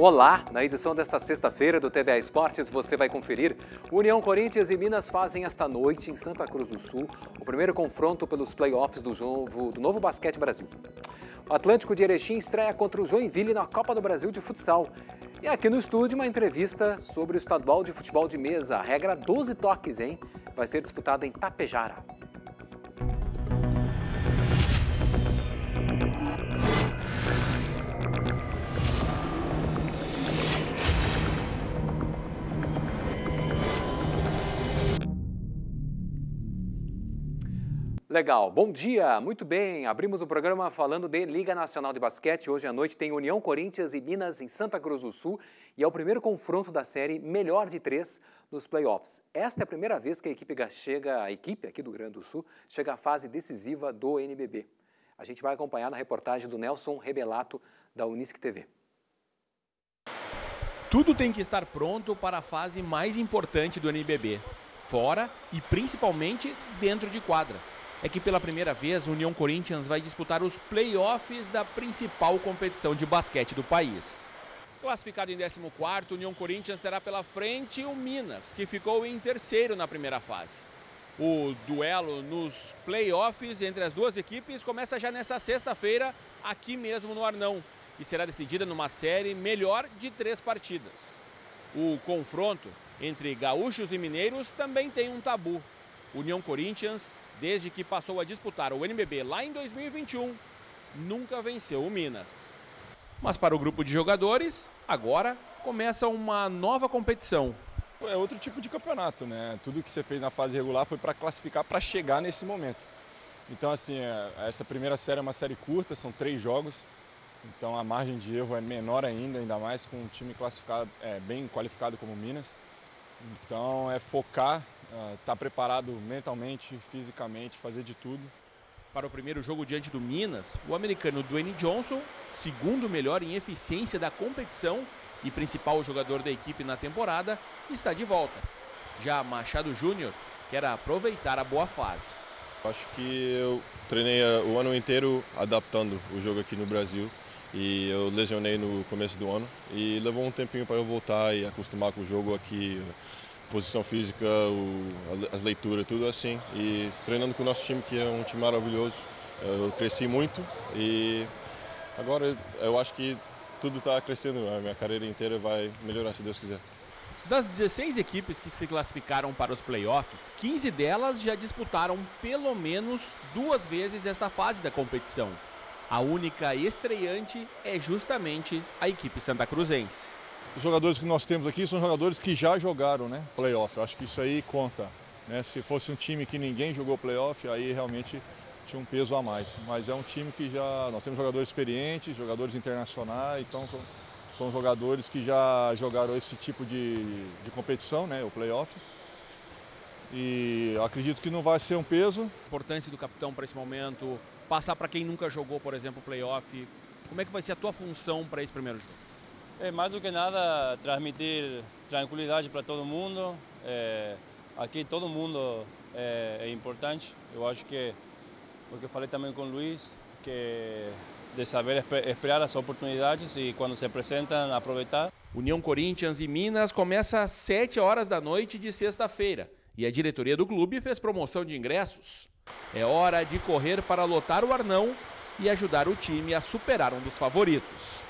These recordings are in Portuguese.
Olá! Na edição desta sexta-feira do TVA Esportes, você vai conferir. União Corinthians e Minas fazem esta noite, em Santa Cruz do Sul, o primeiro confronto pelos playoffs do novo, do novo Basquete Brasil. O Atlântico de Erechim estreia contra o Joinville na Copa do Brasil de Futsal. E aqui no estúdio, uma entrevista sobre o estadual de futebol de mesa, a regra 12 toques, hein? Vai ser disputada em Tapejara. Legal. Bom dia, muito bem. Abrimos o programa falando de Liga Nacional de Basquete. Hoje à noite tem União Corinthians e Minas em Santa Cruz do Sul e é o primeiro confronto da série Melhor de Três nos playoffs. Esta é a primeira vez que a equipe chega, a equipe aqui do Rio Grande do Sul chega à fase decisiva do NBB. A gente vai acompanhar na reportagem do Nelson Rebelato da Unisc TV. Tudo tem que estar pronto para a fase mais importante do NBB, fora e principalmente dentro de quadra é que pela primeira vez o União Corinthians vai disputar os playoffs da principal competição de basquete do país. Classificado em 14º, o União Corinthians terá pela frente o Minas, que ficou em terceiro na primeira fase. O duelo nos playoffs entre as duas equipes começa já nessa sexta-feira, aqui mesmo no Arnão, e será decidida numa série melhor de três partidas. O confronto entre gaúchos e mineiros também tem um tabu. União Corinthians Desde que passou a disputar o NBB lá em 2021, nunca venceu o Minas. Mas para o grupo de jogadores, agora começa uma nova competição. É outro tipo de campeonato, né? Tudo que você fez na fase regular foi para classificar, para chegar nesse momento. Então, assim, é, essa primeira série é uma série curta, são três jogos. Então, a margem de erro é menor ainda, ainda mais com um time classificado, é, bem qualificado como o Minas. Então, é focar estar ah, tá preparado mentalmente, fisicamente, fazer de tudo. Para o primeiro jogo diante do Minas, o americano Dwayne Johnson, segundo melhor em eficiência da competição e principal jogador da equipe na temporada, está de volta. Já Machado Júnior quer aproveitar a boa fase. Acho que eu treinei eh, o ano inteiro adaptando o jogo aqui no Brasil e eu lesionei no começo do ano e levou um tempinho para eu voltar e acostumar com o jogo aqui posição física, o, as leituras, tudo assim. E treinando com o nosso time, que é um time maravilhoso, eu cresci muito e agora eu acho que tudo está crescendo, a minha carreira inteira vai melhorar se Deus quiser. Das 16 equipes que se classificaram para os playoffs, 15 delas já disputaram pelo menos duas vezes esta fase da competição. A única estreante é justamente a equipe santa cruzense os jogadores que nós temos aqui são jogadores que já jogaram né, playoff. Acho que isso aí conta. Né? Se fosse um time que ninguém jogou playoff, aí realmente tinha um peso a mais. Mas é um time que já. Nós temos jogadores experientes, jogadores internacionais, então são, são jogadores que já jogaram esse tipo de, de competição, né, o playoff. E acredito que não vai ser um peso. A importância do capitão para esse momento, passar para quem nunca jogou, por exemplo, playoff. Como é que vai ser a tua função para esse primeiro jogo? É mais do que nada transmitir tranquilidade para todo mundo. É, aqui todo mundo é, é, importante. Eu acho que, porque falei também com o Luiz, que de saber esperar as oportunidades e quando se apresentam, aproveitar. União Corinthians e Minas começa às 7 horas da noite de sexta-feira e a diretoria do clube fez promoção de ingressos. É hora de correr para lotar o Arnão e ajudar o time a superar um dos favoritos.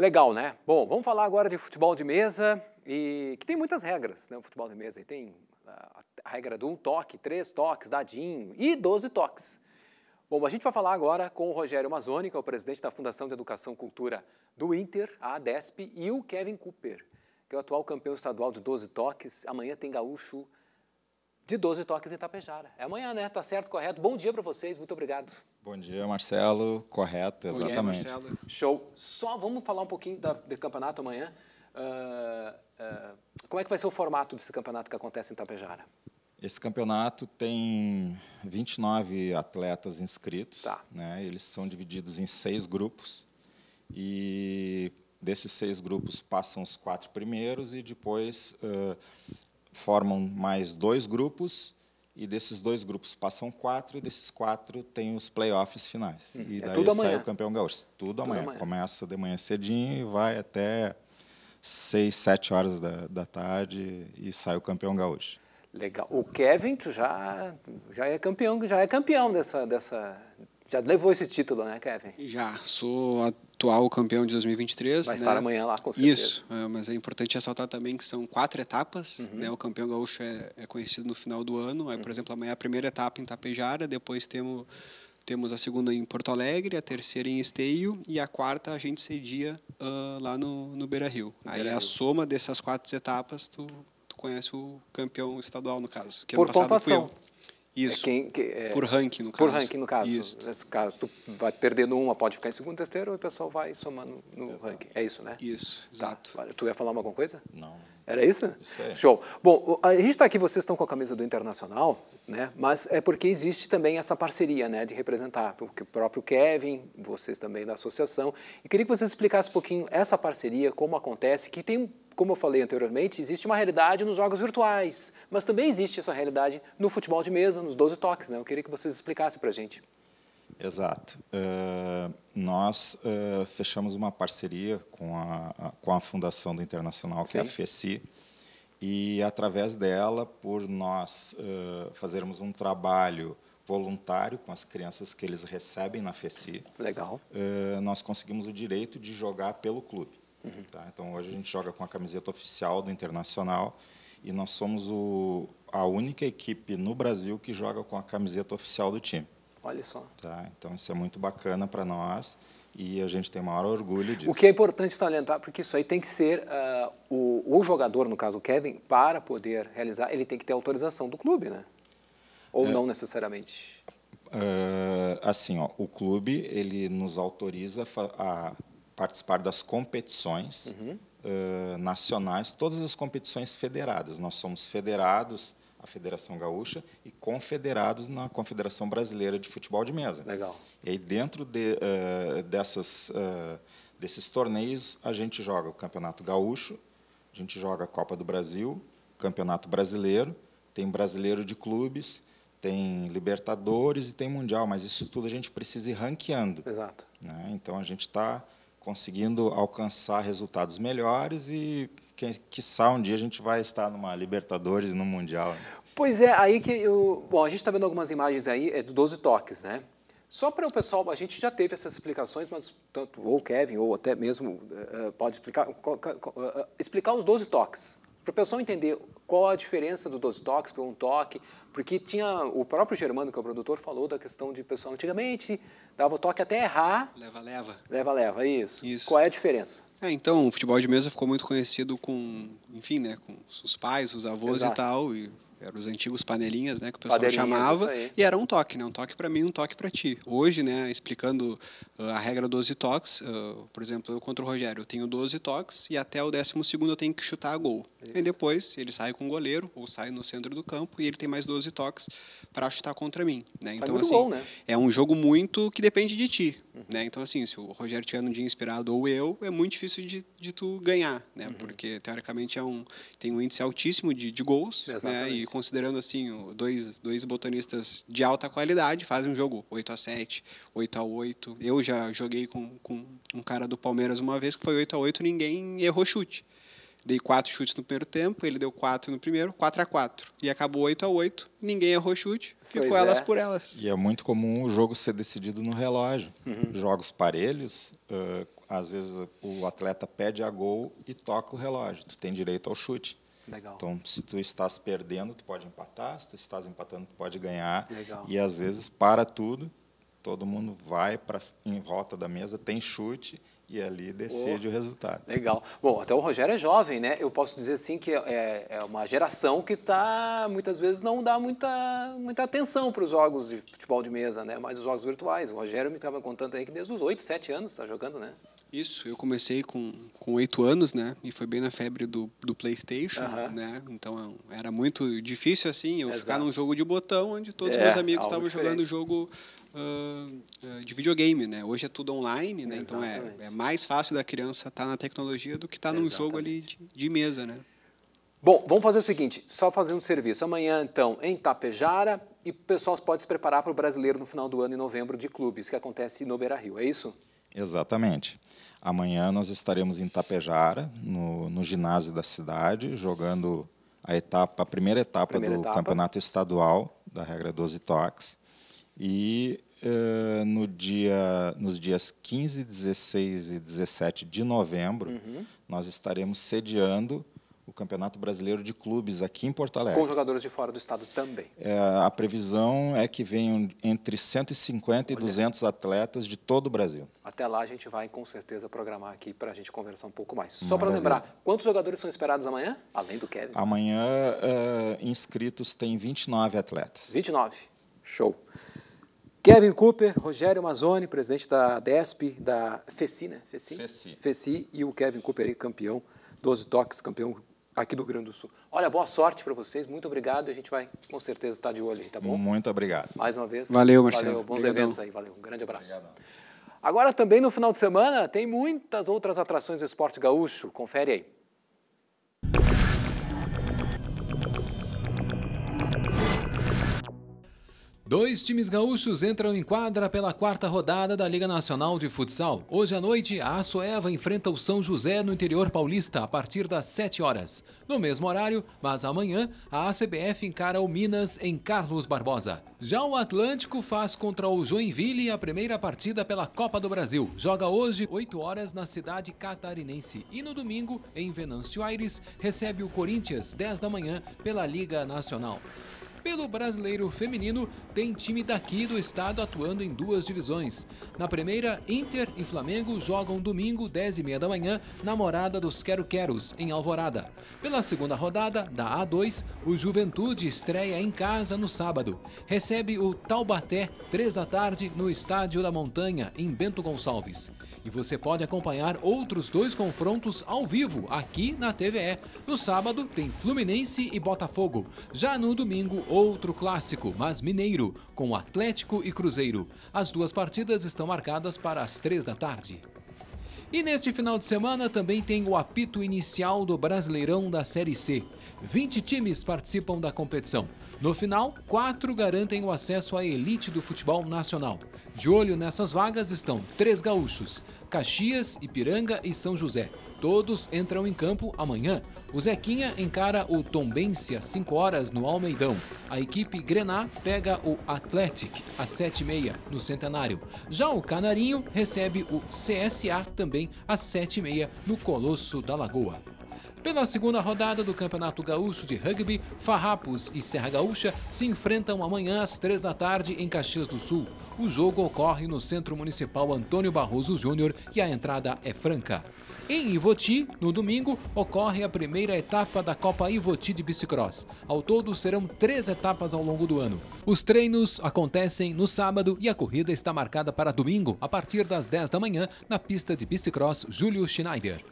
Legal, né? Bom, vamos falar agora de futebol de mesa, e que tem muitas regras, né? O futebol de mesa tem ah, a, regra do um toque, três toques, dadinho e 12 toques. Bom, a gente vai falar agora com o Rogério Mazzoni, que é o presidente da Fundação de Educação e Cultura do Inter, a ADESP, e o Kevin Cooper, que é o atual campeão estadual de 12 toques. Amanhã tem gaúcho de 12 toques em Tapejara. É amanhã, né? Tá certo, correto. Bom dia para vocês, muito obrigado. Bom dia, Marcelo. Correto, exatamente. Dia, Marcelo. Show. Só vamos falar um pouquinho da, do campeonato amanhã. Uh, uh, como é que vai ser o formato desse campeonato que acontece em Tapejara? Esse campeonato tem 29 atletas inscritos. Tá. Né? Eles são divididos em seis grupos. E desses seis grupos passam os quatro primeiros e depois uh, formam mais dois grupos e desses dois grupos passam quatro e desses quatro tem os playoffs finais. Hum, e é daí tudo amanhã. sai o campeão gaúcho. Tudo, tudo amanhã. amanhã. Começa de manhã cedinho e vai até seis, sete horas da, da tarde e sai o campeão gaúcho. Legal. O Kevin já já é campeão, já é campeão dessa dessa já levou esse título, né, Kevin? Já, sou atual campeão de 2023. Vai né? estar amanhã lá, com certeza. Isso, é, mas é importante ressaltar também que são quatro etapas. Uhum. Né? O campeão gaúcho é, é, conhecido no final do ano. Aí, é, por uhum. exemplo, amanhã é a primeira etapa em Tapejara, depois temos, temos a segunda em Porto Alegre, a terceira em Esteio e a quarta a gente cedia uh, lá no, no Beira-Rio. Aí Beira é -Rio. a soma dessas quatro etapas, tu, tu conhece o campeão estadual, no caso. Que por ano passado pontuação. fui eu. Isso. É quem, que, é, por ranking, no caso. Por ranking, no caso. Isso. Nesse caso, tu vai perdendo uma, pode ficar em segundo, terceiro, e o pessoal vai somando no exato. ranking. É isso, né? Isso, tá. exato. Tá. Tu ia falar alguma coisa? Não. Era isso? Isso Show. Bom, a gente está aqui, vocês estão com a camisa do Internacional, né? Mas é porque existe também essa parceria, né, de representar o próprio Kevin, vocês também da associação. E queria que vocês explicassem um pouquinho essa parceria, como acontece, que tem, como eu falei anteriormente, existe uma realidade nos jogos virtuais, mas também existe essa realidade no futebol de mesa, nos 12 toques, né? Eu queria que vocês explicassem a gente. Exato. Uh, nós uh, fechamos uma parceria com a, a, com a Fundação do Internacional, que é a FECI, e através dela, por nós uh, fazermos um trabalho voluntário com as crianças que eles recebem na FECI, Legal. nós conseguimos o direito de jogar pelo clube. Uhum. Tá? Então, hoje a gente joga com a camiseta oficial do Internacional e nós somos o, a única equipe no Brasil que joga com a camiseta oficial do time. Olha só. Tá? Então isso é muito bacana para nós e a gente tem o maior orgulho disso. O que é importante salientar, porque isso aí tem que ser uh, o, o, jogador, no caso o Kevin, para poder realizar, ele tem que ter autorização do clube, né? Ou é, não necessariamente? Uh, assim, ó, o clube ele nos autoriza a participar das competições uhum. uh, nacionais, todas as competições federadas. Nós somos federados a Federação Gaúcha, e confederados na Confederação Brasileira de Futebol de Mesa. Legal. E aí, dentro de, uh, dessas, uh, desses torneios, a gente joga o Campeonato Gaúcho, a gente joga a Copa do Brasil, Campeonato Brasileiro, tem Brasileiro de Clubes, tem Libertadores e tem Mundial, mas isso tudo a gente precisa ir ranqueando. Exato. Né? Então, a gente está conseguindo alcançar resultados melhores e que, quiçá, um dia a gente vai estar numa Libertadores, no Mundial. Né? Pois é, aí que eu... Bom, a gente está vendo algumas imagens aí, é do 12 toques, né? Só para o pessoal, a gente já teve essas explicações, mas tanto ou o Kevin ou até mesmo uh, pode explicar, uh, uh, explicar os 12 toques. Para o pessoal entender qual a diferença dos 12 toques para um toque, porque tinha o próprio Germano, que é o produtor, falou da questão de pessoal antigamente dava o toque até errar. Leva, leva. Leva, leva, isso. isso. Qual é a diferença? É, então, o futebol de mesa ficou muito conhecido com, enfim, né, com os pais, os avós Exato. e tal, e eram os antigos panelinhas, né, que o pessoal chamava, e era um toque, né, um toque para mim, um toque para ti. Hoje, né, explicando uh, a regra 12 toques, uh, por exemplo, eu contra o Rogério, eu tenho 12 toques e até o 12 eu tenho que chutar a gol. Isso. E depois ele sai com o goleiro ou sai no centro do campo e ele tem mais 12 toques para chutar contra mim, né? Então assim, bom, né? é um jogo muito que depende de ti, uhum. né? Então assim, se o Rogério tiver no dia inspirado ou eu, é muito difícil de, de tu ganhar, né? Uhum. Porque teoricamente é um tem um índice altíssimo de, de gols, Exatamente. né? E considerando assim, dois, dois botanistas de alta qualidade fazem um jogo 8 a 7 8 a 8 Eu já joguei com, com um cara do Palmeiras uma vez que foi 8 a 8 ninguém errou chute. Dei quatro chutes no primeiro tempo, ele deu quatro no primeiro, 4 a 4 E acabou 8 a 8 ninguém errou chute, ficou pois elas é. por elas. E é muito comum o jogo ser decidido no relógio. Uhum. Jogos parelhos, uh, às vezes o atleta pede a gol e toca o relógio. Tu tem direito ao chute. Legal. Então, se tu estás perdendo, tu pode empatar, se tu estás empatando, tu pode ganhar. Legal. E às vezes para tudo, todo mundo vai para em volta da mesa, tem chute e ali decide oh, o resultado. Legal. Bom, até o Rogério é jovem, né? Eu posso dizer assim que é, é uma geração que tá muitas vezes não dá muita, muita atenção para os jogos de futebol de mesa, né? Mas os jogos virtuais. O Rogério me estava contando aí que desde os 8, 7 anos está jogando, né? Isso, eu comecei com com oito anos, né? E foi bem na febre do, do PlayStation, uh -huh. né? Então era muito difícil assim eu Exato. ficar num jogo de botão onde todos é, meus amigos estavam jogando o jogo uh, de videogame, né? Hoje é tudo online, né? Então é, é, mais fácil da criança estar tá na tecnologia do que estar tá num Exatamente. jogo ali de, de mesa, né? Bom, vamos fazer o seguinte, só fazer um serviço. Amanhã, então, em Tapejara, e o pessoal pode se preparar para o brasileiro no final do ano, em novembro, de clubes, que acontece no Beira-Rio, é isso? Exatamente. Amanhã nós estaremos em Tapejara, no, no ginásio da cidade, jogando a etapa, a primeira etapa primeira do etapa. campeonato estadual da regra 12 toques. E uh, no dia, nos dias 15, 16 e 17 de novembro, uhum. nós estaremos sediando o Campeonato Brasileiro de Clubes aqui em Porto Alegre. Com jogadores de fora do estado também. É, a previsão é que venham entre 150 Olha. e 200 atletas de todo o Brasil. Até lá a gente vai com certeza programar aqui para a gente conversar um pouco mais. Só para lembrar, quantos jogadores são esperados amanhã, além do Kevin? Amanhã é, inscritos tem 29 atletas. 29, show. Kevin Cooper, Rogério Mazzoni, presidente da DESP, da FECI, né? FECI? FECI. FECI e o Kevin Cooper, campeão, 12 toques, campeão aqui do Rio Grande do Sul. Olha, boa sorte para vocês, muito obrigado e a gente vai com certeza estar tá de olho aí, tá bom? Muito obrigado. Mais uma vez. Valeu, Marcelo. Valeu, bons Obrigadão. eventos aí, valeu. Um grande abraço. Obrigado. Agora também no final de semana tem muitas outras atrações do esporte gaúcho, confere aí. Dois times gaúchos entram em quadra pela quarta rodada da Liga Nacional de Futsal. Hoje à noite, a Açoeva enfrenta o São José no interior paulista a partir das 7 horas. No mesmo horário, mas amanhã, a ACBF encara o Minas em Carlos Barbosa. Já o Atlântico faz contra o Joinville a primeira partida pela Copa do Brasil. Joga hoje, 8 horas, na cidade catarinense. E no domingo, em Venâncio Aires, recebe o Corinthians, 10 da manhã, pela Liga Nacional. Pelo Brasileiro Feminino, tem time daqui do estado atuando em duas divisões. Na primeira, Inter e Flamengo jogam domingo, 10h30 da manhã, na morada dos Quero Queros, em Alvorada. Pela segunda rodada, da A2, o Juventude estreia em casa no sábado. Recebe o Taubaté, 3 da tarde, no Estádio da Montanha, em Bento Gonçalves. E você pode acompanhar outros dois confrontos ao vivo, aqui na TVE. No sábado, tem Fluminense e Botafogo. Já no domingo, Outro clássico, mas mineiro, com Atlético e Cruzeiro. As duas partidas estão marcadas para as três da tarde. E neste final de semana também tem o apito inicial do Brasileirão da Série C. 20 times participam da competição. No final, quatro garantem o acesso à elite do futebol nacional. De olho nessas vagas estão três gaúchos: Caxias, Ipiranga e São José. Todos entram em campo amanhã. O Zequinha encara o Tombense às 5 horas no Almeidão. A equipe Grená pega o Athletic às 7h30 no Centenário. Já o Canarinho recebe o CSA também às 7h30 no Colosso da Lagoa. Pela segunda rodada do Campeonato Gaúcho de Rugby, Farrapos e Serra Gaúcha se enfrentam amanhã às três da tarde em Caxias do Sul. O jogo ocorre no Centro Municipal Antônio Barroso Júnior e a entrada é franca. Em Ivoti, no domingo, ocorre a primeira etapa da Copa Ivoti de Bicicross. Ao todo, serão três etapas ao longo do ano. Os treinos acontecem no sábado e a corrida está marcada para domingo, a partir das 10 da manhã, na pista de bicicross Júlio Schneider.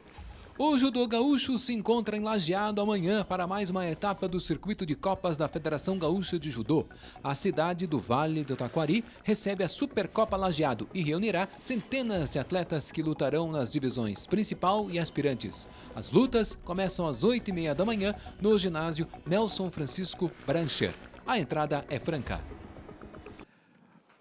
O judô gaúcho se encontra em Lajeado amanhã para mais uma etapa do circuito de Copas da Federação Gaúcha de Judô. A cidade do Vale do Taquari recebe a Supercopa Lajeado e reunirá centenas de atletas que lutarão nas divisões principal e aspirantes. As lutas começam às 8h30 da manhã no ginásio Nelson Francisco Brancher. A entrada é franca.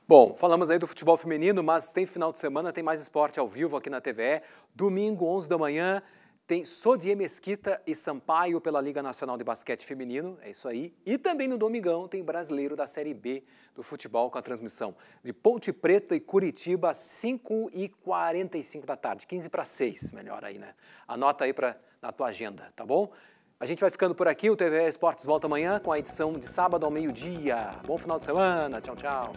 Bom, falamos aí do futebol feminino, mas tem final de semana, tem mais esporte ao vivo aqui na TVE. Domingo, 11 da manhã, tem Sodie Mesquita e Sampaio pela Liga Nacional de Basquete Feminino, é isso aí. E também no Domingão tem brasileiro da Série B do futebol com a transmissão de Ponte Preta e Curitiba, 5 h 45 da tarde, 15 para 6, melhor aí, né? Anota aí pra, na tua agenda, tá bom? A gente vai ficando por aqui, o TV Esportes volta amanhã com a edição de sábado ao meio-dia. Bom final de semana, tchau, tchau.